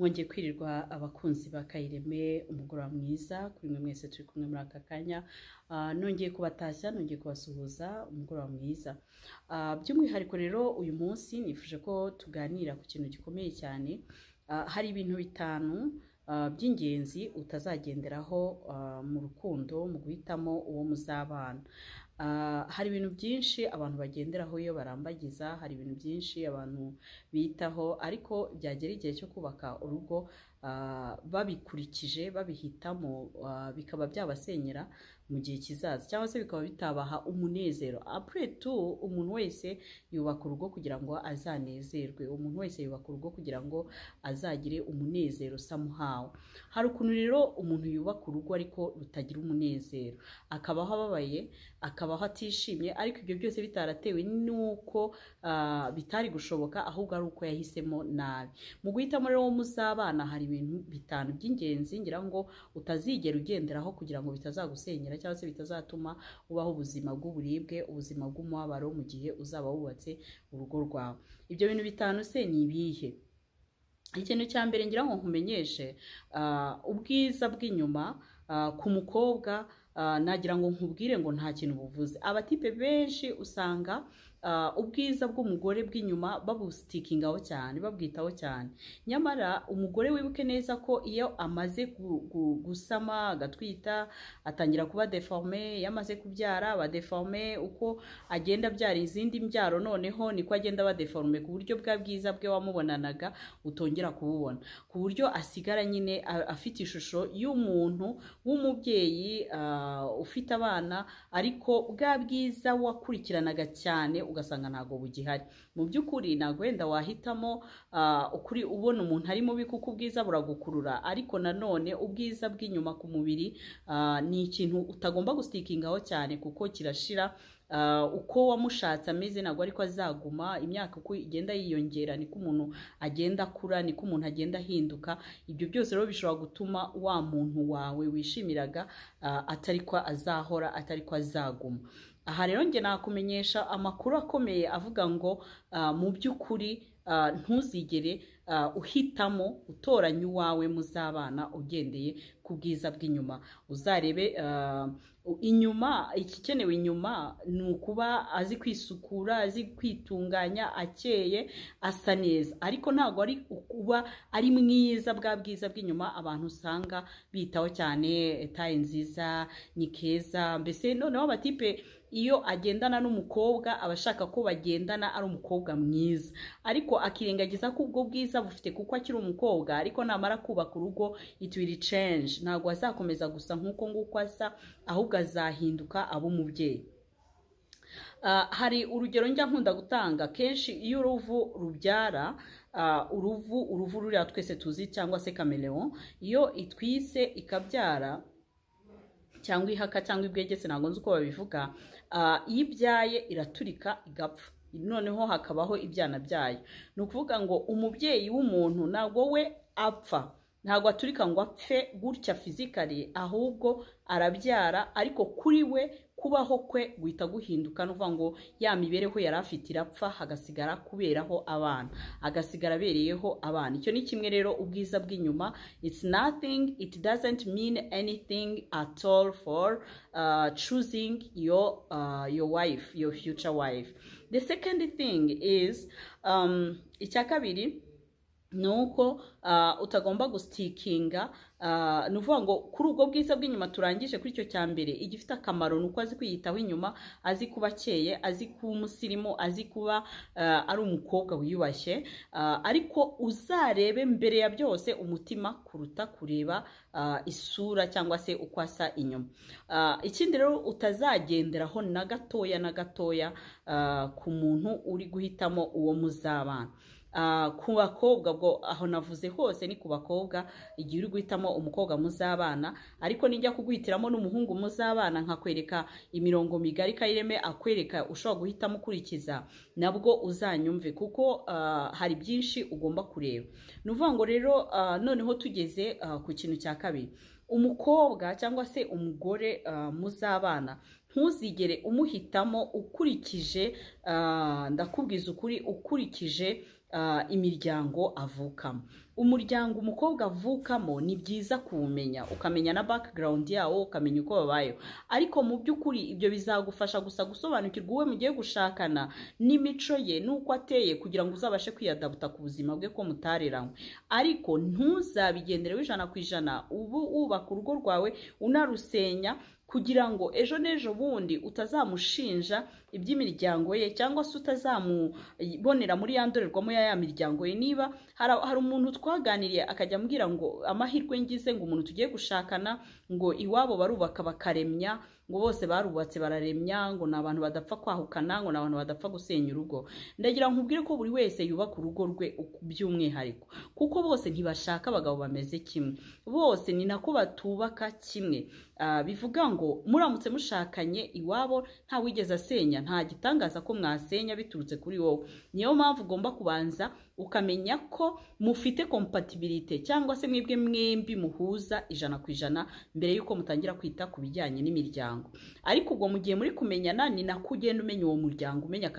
mwongeye kwirirwa abakunzi ba kayireme umugoroba mwiza kuri mwe mwese turi kumwe muri aka kanya ah, nongeye kubatashya nongeye kubasuhuza umugoroba mwiza ah, by'umwihariko rero uyu munsi nifuje ko tuganira ku kintu gikomeye cyane ah, hari ibintu bitanu by'ingenzi utazagenderaho mu rukundo mu guhitamo uwo muzabana Ah, hari ibintu byinshi abantu bagenderaho iyo barambagiza hari ibintu byinshi abantu bitaho ariko byagera igihe cyo kubaka urugo Ah, babikurikije babihitamo ah, bikaba byabasenyera mu gihe kizaza cyangwa se bikaba bitabaha umunezero apure tu umuntu wese yubaka urugo kugira ngo azanezerwe umuntu wese yubaka urugo kugira ngo azagire umunezero samuhawe hari ukuntu rero umuntu yubaka urugo ariko rutagira umunezero akabaho ababaye akabaho atishimye ariko ibyo byose bitaratewe n'uko ah, bitari gushoboka ahubwo ari uko yahisemo nabi mu guhitamo rero wo muzabana harimo ibintu bitanu by'ingenzi ngira ngo utazigera ugenderaho kugira ngo bitazagusenyera cyangwa se bitazatuma ubaho ubuzima bw'uburibwe ubuzima bw'umubabaro mu gihe uzaba wubatse urugo rwawe ibyo bintu bitanu se ni ibihe ikintu cya mbere ngira ngo nkumenyeshe ah, ubwiza bw'inyuma ah, ku mukobwa ah, nagira ngo nkubwire ngo nta kintu buvuze abatipe benshi usanga Ah, ubwiza bw'umugore bw'inyuma babusitikingaho cyane babwitaho cyane nyamara umugore wibuke neza ko iyo amaze gusama agatwita atangira kuba deforme iyo amaze kubyara aba deforme uko agenda abyara izindi mbyaro noneho niko agenda aba deforme ku buryo bwa bwiza bwe wamubonanaga utongera kububona ku buryo asigara nyine afite ishusho y'umuntu w'umubyeyi ah, ufite abana ariko bwa bwiza wakurikiranaga cyane ugasanga ntabwo bugihari mu by'ukuri ntabwo wenda wahitamo ah, ukuri ubona umuntu ari mubi kuko ubwiza buragukurura ariko nanone ubwiza bw'inyuma ku mubiri ah, ni ikintu utagomba gusitikingaho cyane kuko kirashira ah, uko wamushatse ameze ntabwo ariko azaguma imyaka uko igenda yiyongera niko umuntu agenda akura niko umuntu agenda ahinduka ibyo byose rero bishobora gutuma wa muntu wawe wishimiraga atari ko azahora atari ko azaguma aha rero njye nakumenyesha amakuru akomeye avuga ngo ah, mu by'ukuri ah, ntuzigere ah, uhitamo utoranya uwawe muzabana ugendeye ku bwiza bw'inyuma uzarebe inyuma ikikenewe inyuma ni ukuba azi kwisukura azi kwitunganya akeye asa neza ariko ntabwo ari kuba ari mwiza bwa bwiza bw'inyuma abantu usanga bitaho cyane taye nziza ni keza mbese noneho batipe iyo agendana n'umukobwa aba ashaka ko bagendana ari umukobwa mwiza ariko akirengagiza ko ubwo bwiza bufite kuko akiri umukobwa ariko namara kubaka urugo it will change ntabwo azakomeza gusa nk'uko nguko asa ahubwo azahinduka aba umubyeyi ah, hari urugero njya nkunda gutanga kenshi iyo uruvu rubyara ah, uruvu uruvu ruriya twese tuzi cyangwa se kamerero iyo itwise ikabyara cyangwa ihaka cyangwa ibwegetse ntabwo nzi uko babivuga iyo ah, ibyaye iraturika igapfa noneho hakabaho ibyana byayo ni ukuvuga ngo umubyeyi w'umuntu ntabwo we apfa ntabwo aturika ngo apfe gutya fizikari ahubwo arabyara ariko kuri we kubaho kwe guhita guhinduka nuva ngo ya mibereho yari afite irapfa hagasigara kuberaho abana agasigara abereyeho abana icyo ni kimwe rero ubwiza bw'inyuma it's nothing it doesn't mean anything at all for uh, choosing your, uh, your wife your future wife the second thing is um, icya kabiri ni uko ah, utagomba gusitikinga ah, ni ukuvuga ngo kuri ubwo bwiza bw'inyuma turangije kuri icyo cya mbere igifite akamaro ni uko azi kwiyitaho inyuma azi kuba akeye azi kuba umusirimu azi kuba ah, ari umukobwa wiyubashye ariko uzarebe mbere ya byose umutima kuruta kureba isura cyangwa se uko asa inyuma ikindi rero utazagenderaho na gatoya na gatoya ku muntu uri guhitamo uwo muzabana Ah, ku bakobwa bwo aho navuze hose ni ku bakobwa igihe uri guhitamo umukobwa muzabana ariko nijya kuguhitiramo n'umuhungu muzabana nkakwereka imirongo migari kayireme akwereka ushobora guhitamo ukurikiza nabwo uzanyumve kuko ah, hari byinshi ugomba kureba ni ukuvuga ngo rero ah, noneho tugeze ku kintu cya kabiri umukobwa cyangwa se umugore muzabana ntuzigere umuhitamo ukurikije ndakubwiza ukuri ukurikije Uh, imiryango avukamo umuryango umukobwa avukamo ni byiza kuwumenya ukamenya na background yawo ukamenya uko babayeho ariko mu by'ukuri ibyo bizagufasha gusa gusobanukirwa uwe mugiye gushakana n'imico ye n'uko ateye kugira ngo uzabashe kwiyadabuta ku buzima bwe ko mutareranywe ariko ntuzabigendereho ijana ku ijana ubu wubaka urugo rwawe unarusenya kugira ngo ejo n'ejo bundi utazamushinja iby'imiryango ye cyangwa se utazamubonera muri ya ndorerwamo ya ya miryango ye niba hari umuntu twaganiriye akajya ambwira ngo amahirwe ngize ngo umuntu tugiye gushakana ngo iwabo barubaka bakaremya ngo bose barubatse bararemya ngo ni abantu badapfa kwahukana ngo ni abantu badapfa gusenya urugo ndagira nkubwire ko buri wese yubaka urugo rwe by'umwihariko kuko bose ntibashaka abagabo bameze kimwe bose ni nako batubaka kimwe ah, bivuga ngo muramutse mushakanye iwabo nta wigeze asenya nta gitangaza ko mwasenya biturutse kuri wowe niyo mpamvu ugomba kubanza ukamenya ko mufite kompatibilite cyangwa se mwebwe mwembi muhuza ijana ku ijana mbere y'uko mutangira kwita ku bijyanye n'imiryango ariko ubwo mu gihe muri kumenyana ni nako ugenda umenya uwo muryango umenya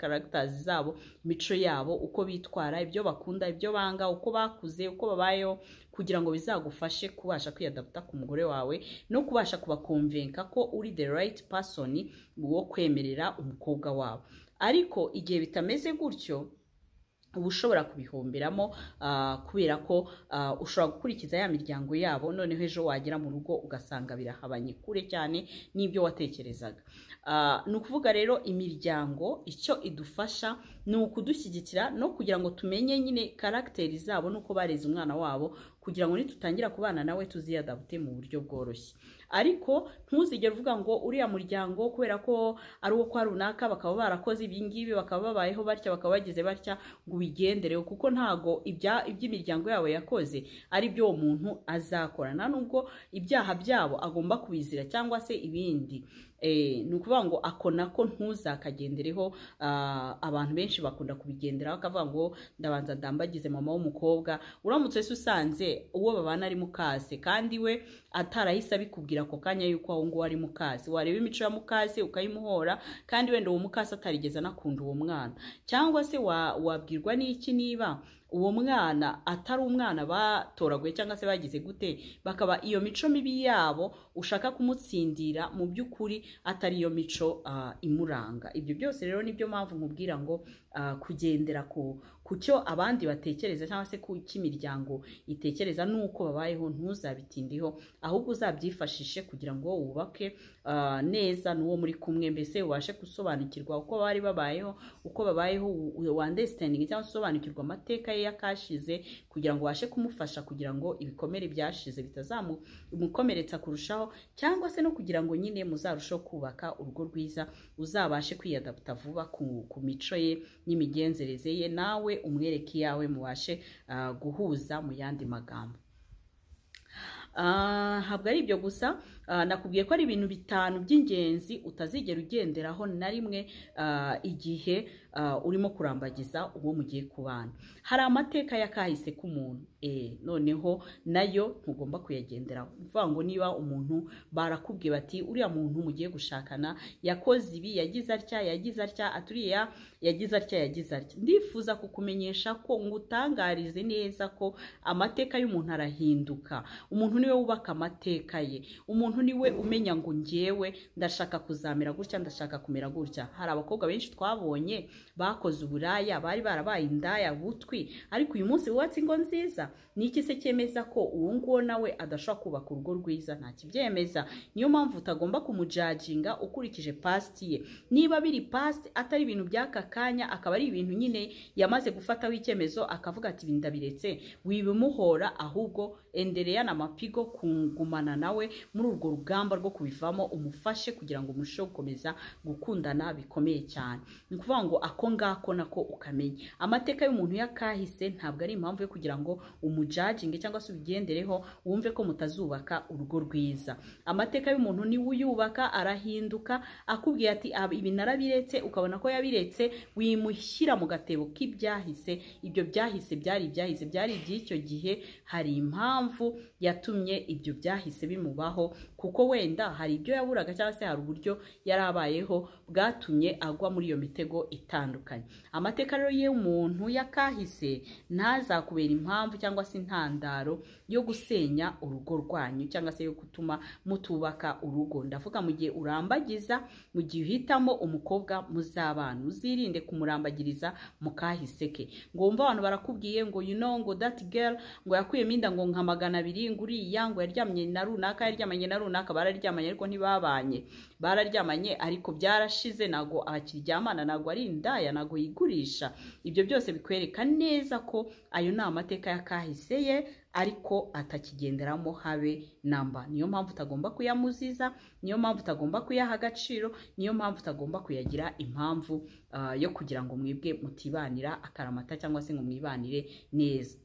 karagitazi zabo imico yabo uko bitwara ibyo bakunda ibyo banga uko bakuze uko babayeho kugira ngo bizagufashe kubasha kwiyadapta ku mugore wawe no kubasha kubakomvenka ko uri the right person wo kwemerera umukobwa wabo ariko igihe bitameze gutyo uba ushobora kubihomberamo ah, kubera ko ah, ushobora gukurikiza ya miryango yabo noneho ejo wagera mu rugo ugasanga birahabanye kure cyane n'ibyo watekerezaga ah, ni ukuvuga rero imiryango icyo idufasha ni ukudushyigikira no kugira ngo tumenye nyine karagiteri zabo n'uko bareze umwana wabo kugira ngo nitutangira kubana nawe tuziyadabute mu buryo bworoshye ariko ntuzigere uvuga ngo uriya muryango kubera ko ari uwo kwa runaka bakaba barakoze ibingibi bakaba babayeho batya bakaba bagize batya ngo ubigendereho kuko ntago iby'imiryango yabo yakoze ari byo uwo muntu azakora nta nubwo ibyaha byabo agomba kubizira cyangwa se ibindi Eh, ni ukuvuga ngo ako nako ntuzakagendereho ah, abantu benshi bakunda kubigenderaho akavuga ngo ndabanza ndambagize mama w'umukobwa uramutse usanze uwo babana ari mukase kandi we atarahise abikubwira ako kanya yuko aho nguwo ari mukase wareba imico ya mukase ukayimuhora kandi wenda uwo mukase atarigeze anakunda uwo mwana cyangwa se wabwirwa n'iki niba uwo mwana atari umwana batoraguye cyangwa se bagize gute bakaba iyo mico mibi yabo ushaka kumutsindira mu by'ukuri atari iyo mico ah, imuranga ibyo byose rero nibyo mpamvu nkubwira ngo ah, kugendera ku ku cyo abandi batekereza cyangwa se ku imiryango itekereza n'uko babayeho ntuzabitindiho ahubwo uzabyifashishe kugira ngo wubake ah, neza n'uwo muri kumwe mbese ubashe gusobanukirwa uko bari babayeho uko babayeho wandesitandingi cyangwa usobanukirwa amateka ye y'akashize kugira ngo ubashe kumufasha kugira ngo ibikomere byashize bitazamukomeretsa kurushaho cyangwa se no kugira ngo nyine muzarusheho kubaka urugo rwiza uzabashe kwiyadapta vuba ku mico ye n'imigenzereze ye nawe umwereke iyawe mubashe ah, guhuza mu yandi magambo ah, ntabwo ari ibyo gusa Ah, nakubwiye ko ari ibintu bitanu by'ingenzi utazigera ugenderaho na rimwe ah, igihe ah, urimo kurambagiza uwo mugiye kubana hari amateka yakahise kahise k'umuntu eh, noneho nayo ntugomba kuyagenderaho uvuga ngo niba umuntu barakubwiye bati uriya muntu mugiye gushakana yakoze ibi yagize atya yagize atya aturiya yagize atya yagize atya ndifuza kukumenyesha ko ngutangarize neza ko amateka y'umuntu arahinduka umuntu niwe wubaka amateka ye umuntu umuntu niwe umenya ngo ngewe ndashaka kuzamera gutya ndashaka kumera gutya hari abakobwa benshi twabonye bakoze uburaya bari barabaye indaya butwi ariko uyu munsi wubatse ingo nziza ni iki se cyemeza ko uwo nguwo nawe adashobora kubaka urugo rwiza ntakibyemeza niyo mpamvu utagomba kumujaginga ukurikije pasiti ye niba biri pasiti atari ibintu by'aka kanya akaba ari ibintu nyine yamaze gufataho icyemezo akavuga ati ibi ndabiretse wibimuhora ahubwo endereya na mapigo kungumana nawe muri urwo urwo rugamba rwo kubivamo umufashe kugira ngo murusheho gukomeza gukundana bikomeye cyane ni ukuvuga ngo ako ngako nako ukamenya amateka y'umuntu yakahise ntabwo ari impamvu yo kugira ngo umujaginge cyangwa se ubigendereho wumve ko mutazubaka urugo rwiza amateka y'umuntu niwe uyubaka arahinduka akubwiye ati ah, ibi narabiretse ukabona ko yabiretse wimushyira mu gatebo k'ibyahise ibyo byahise byari ibyahise byari iby'icyo gihe hari impamvu yatumye ibyo byahise bimubaho kuko wenda hari ibyo yaburaga cyangwa se hari uburyo yari abayeho bwatumye agwa muri iyo mitego itandukanye amateka rero y'umuntu y'akahise ntazakubera impamvu cyangwa se intandaro yo gusenya urugo rwanyu cyangwa se yo gutuma mutubaka urugo ndavuga mu gihe urambagiza mu gihe uhitamo umukobwa muzabana uzirinde kumurambagiriza mu kahise ke ngumva abantu barakubwiye ngo you know ngo that girl ngo yakuyemo inda ngo nka magana abiri ngo uriya ngo yaryamye na runaka yaryamanye na runaka runaka bararyamanye ariko ntibabanye bararyamanye ariko byarashize ntabwo akiryamana ntabwo ari indaya ntabwo yigurisha ibyo byose bikwereka neza ko ayo ni amateka yakahise ye ariko atakigenderamo habe namba niyo mpamvu utagomba kuyamuziza niyo mpamvu utagomba kuyaha agaciro niyo mpamvu utagomba kuyagira impamvu ah, yo kugira ngo mwibwe mutibanira akaramata cyangwa se ngo mwibanire neza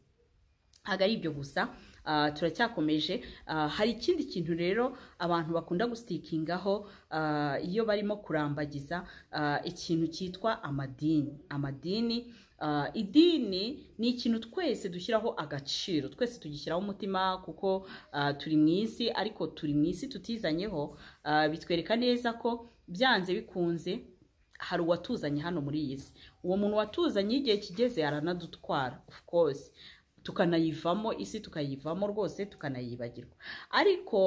ntabwo ari ibyo gusa Ah, turacyakomeje ah, hari ikindi kintu rero abantu bakunda gusitikingaho ah, iyo barimo kurambagiza ikintu cyitwa amadini amadini idini ni ikintu twese dushyiraho agaciro twese tugishyiraho umutima kuko turi mu isi ariko turi mu isi tutizanyeho bitwereka neza ko byanze bikunze hari uwatuzanye hano muri iyi si uwo muntu watuzanye igihe kigeze aranadutwara of course tukanayivamo isi tukayivamo rwose tukanayibagirwa ariko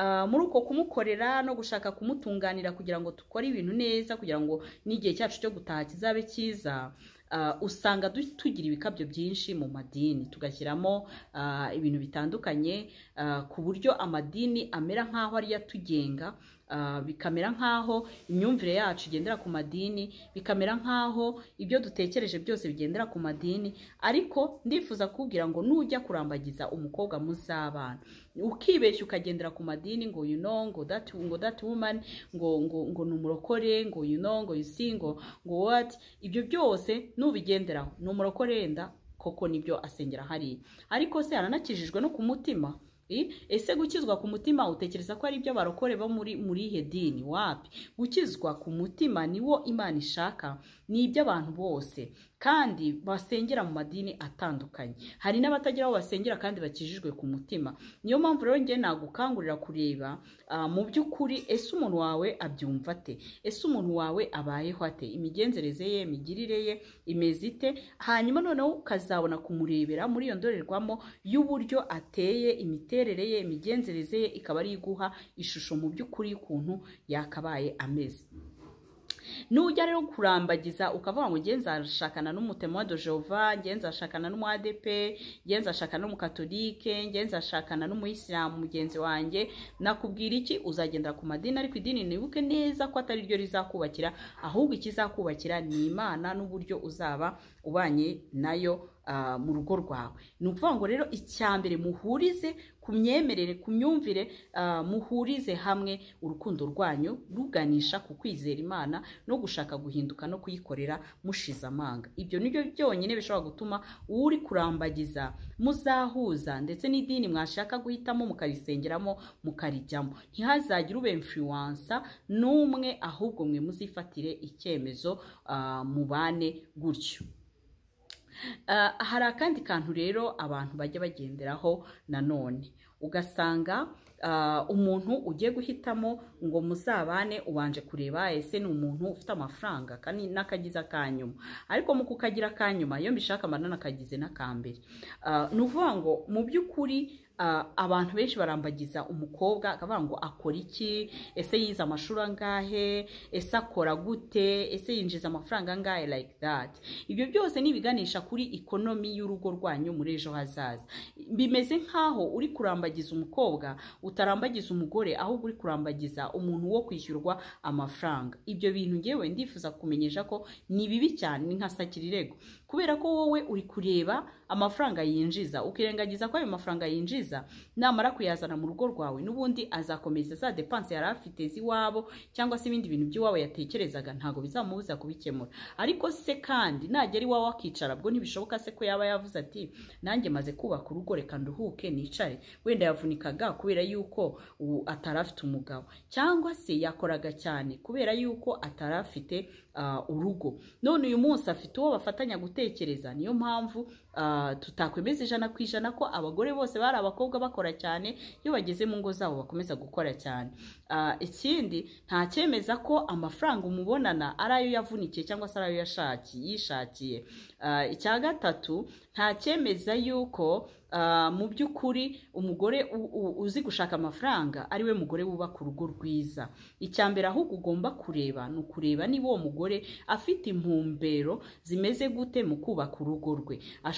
ah, muri uko kumukorera no gushaka kumutunganira kugira ngo dukore ibintu neza kugira ngo n'igihe cyacu cyo gutaha kizabe cyiza Ah, usanga tugira ibikabyo byinshi mu madini tugashyiramo ah, ibintu bitandukanye ah, ku buryo amadini amera nk'aho ariyo atugenga bikamera nk'aho imyumvire yacu igendera ku madini bikamera nk'aho ibyo dutekereje byose bigendera ku madini ariko ndifuza kubwira ngo nujya kurambagiza umukobwa muzabana ukibeshya ukagendera ku madini ngo you know ngo that ngo that woman ngo ngo ngo numurokore ngo you know ngo you ngo ngo what ibyo byose nubigenderaho numurokore yenda koko nibyo asengera hariya ariko se aranakijijwe no ku mutima ese gukizwa ku mutima utekereza ko ari ibyo barokore bo muri muri hedini wapi gukizwa ku mutima niwo imana ishaka ni iby'abantu bose kandi basengera mu madini atandukanye hari n'abatagira aho basengera kandi bakijijwe ku mutima niyo mpamvu rero ngewe nagukangurira kureba ah, mu by'ukuri ese umuntu wawe abyumva ate ese umuntu wawe abayeho ate imigenzereze ye imigirire ye imeze ite hanyuma noneho ukazabona kumurebera muri iyo ndorerwamo y'uburyo ateye imiterere ye imigenzereze ye ikaba ari iguha ishusho mu by'ukuri y'ukuntu yakabaye ameze nujya rero kurambagiza ukavuga ngo ngiye arashakana n'umutema wa dojova ngiye nzashakana n'umu adepe ngiye nzashakana n'umukatolike ngiye nzashakana n'umuyisilamu mugenzi wanjye nakubwira iki uzagendera ku madini ariko idini nibuke neza ko atari ryo rizakubakira ahubwo ikizakubakira ni imana n'uburyo uzaba ubanye nayo Ah, mu rugo rwawe ni ukuvuga ngo rero icya mbere muhurize ku myemerere ku myumvire ah, muhurize hamwe urukundo rwanyu ruganisha ku kwizera imana no gushaka guhinduka no kuyikorera mushize amanga ibyo ni byo byonyine bishobora gutuma uri kurambagiza muzahuza ndetse n'idini mwashaka guhitamo mukarisengeramo mukarijyamo ntihazagire ube influensa n'umwe ahubwo mwe muzifatire icyemezo ah, mubane gutyo Eh, hari akandi kantu rero abantu bajya bagenderaho nanone ugasanga eh, umuntu ugiye guhitamo ngo muzabane ubanje kureba ese ni umuntu ufite amafaranga kandi n'akagize akanyuma ariko mu kukagira akanyuma iyo mbishaka mbana nakagize n'akambere ah, ni ukuvuga ngo mu by'ukuri ah, abantu benshi barambagiza umukobwa akavuga ngo akora iki ese yize amashuri angahe ese akora gute ese yinjiza amafaranga angahe like that ibyo byose ni kuri ikonomi y'urugo rwanyu muri ejo hazaza bimeze nk'aho uri kurambagiza umukobwa utarambagiza umugore ahubwo uri kurambagiza umuntu wo kwishyurwa amafaranga ibyo bintu ngewe ndifuza kumenyesha ko ni bibi cyane ni nka sakirirego kubera ko wowe uri kureba amafaranga yinjiza ukirengagiza ko ayo mafaranga yinjiza namara kuyazana mu rugo rwawe n'ubundi azakomeza za depanse yari afite z'iwabo cyangwa se ibindi bintu by'iwabo yatekerezaga ntabwo bizamubuza kubikemura ariko se kandi nagera iwawe akicara bwo ntibishoboka se ko yaba yavuze ati nanjye maze kubaka urugo reka nduhuke nicare wenda yavunikaga kubera yuko atari afite umugabo cyangwa se yakoraga cyane kubera yuko atari afite Uh, urugo none uyu munsi afite uwo bafatanya gutekereza niyo mpamvu Ah, tutakwemeza ijana ku ijana ko abagore bose bari abakobwa bakora cyane iyo bageze mu ngo zabo bakomeza gukora cyane ah, ikindi nta cyemeza ko amafaranga umubonana ari ayo yavunikiye cyangwa se ari ayo yishakiye ah, icya gatatu nta cyemeza yuko mu by'ukuri umugore uzi gushaka amafaranga ari we mugore wubaka urugo rwiza icya mbere ahubwo ugomba kureba ni ukureba niba uwo mugore afite impumbero zimeze gute mu kubaka urugo rwe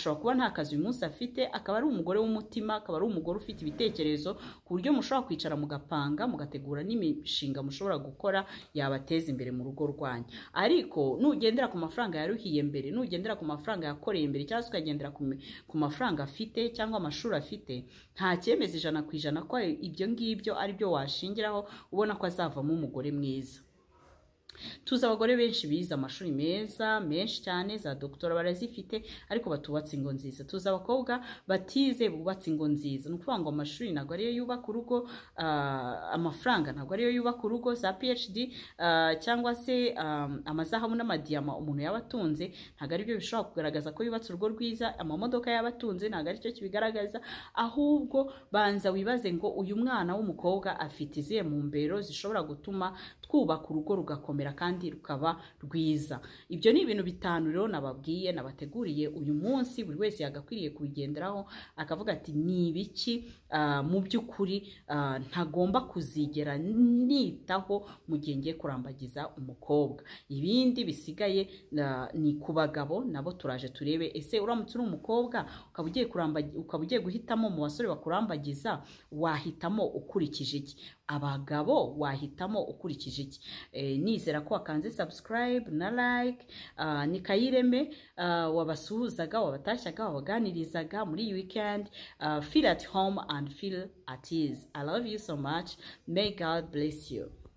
ashobora kuba nta kazi uyu munsi afite akaba ari umugore w'umutima akaba ari umugore ufite ibitekerezo ku buryo mushobora kwicara mugapanga mugategura n'imishinga mushobora gukora yabateza imbere mu rugo rwanyu ariko nugendera ku mafaranga yaruhiye mbere nugendera ku mafaranga yakoreye mbere cyangwa se ukagendera ku mafaranga afite cyangwa amashuri afite nta cyemezo ijana ku ijana ko ibyo ngibyo ari byo washingiraho ubona ko azavamo umugore mwiza tuzi abagore benshi bize amashuri meza menshi cyane za dogitora barazifite ariko batubatse ingo nziza tuzi abakobwa batize bubatse ingo nziza ni ukuvuga ngo amashuri ntabwo ariyo yubaka urugo ah, amafaranga ntabwo ariyo yubaka urugo za phd ah, cyangwa se ah, amazahabu n'amadiyama umuntu yaba atunze ntabwo aribyo bishobora kugaragaza ko yubatse urugo rwiza amamodoka yaba atunze ntabwo aricyo kibigaragaza ahubwo banza wibaze ngo uyu mwana w'umukobwa afite izihe mu mbero zishobora gutuma twubaka urugo rugakomera rurera kandi rukaba rwiza ibyo ni ibintu bitanu rero nababwiye nabateguriye uyu munsi buri wese yagakwiriye kubigenderaho akavuga ati ni ibiki ah, mu by'ukuri ah, ntagomba kuzigera nitaho mu gihe ngiye kurambagiza umukobwa ibindi bisigaye ah, ni ku bagabo nabo turaje turebe ese uramutse uri umukobwa ukaba ugiye guhitamo mu basore bakurambagiza wahitamo ukurikije iki abagabo wahitamo ukurikije iki eh, nizera kubera ko wakanze subscribe na like uh, ni kayireme uh, wabasuhuzaga wabatashyaga wabaganirizaga muri iyi weekend uh, feel at home and feel at ease i love you so much may god bless you